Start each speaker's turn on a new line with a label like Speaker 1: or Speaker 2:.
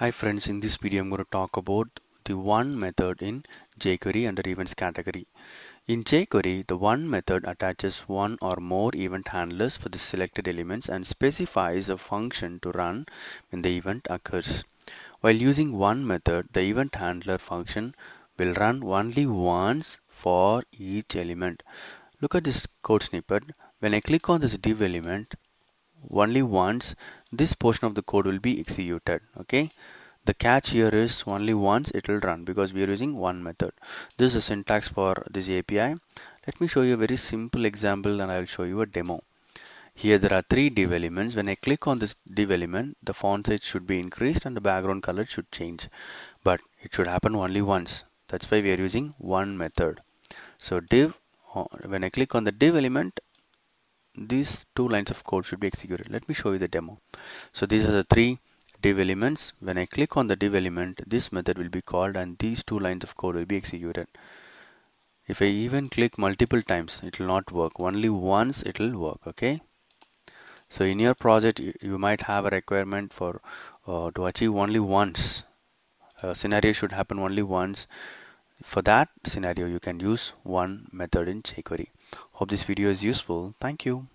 Speaker 1: Hi friends, in this video I'm going to talk about the one method in jQuery under events category. In jQuery, the one method attaches one or more event handlers for the selected elements and specifies a function to run when the event occurs. While using one method, the event handler function will run only once for each element. Look at this code snippet. When I click on this div element, only once this portion of the code will be executed okay the catch here is only once it will run because we are using one method this is the syntax for this API let me show you a very simple example and I will show you a demo here there are three div elements when I click on this div element the font size should be increased and the background color should change but it should happen only once that's why we are using one method so div uh, when I click on the div element these two lines of code should be executed let me show you the demo so these are the three div elements when I click on the div element this method will be called and these two lines of code will be executed if I even click multiple times it will not work only once it will work okay so in your project you might have a requirement for uh, to achieve only once a scenario should happen only once for that scenario, you can use one method in jQuery. Hope this video is useful. Thank you.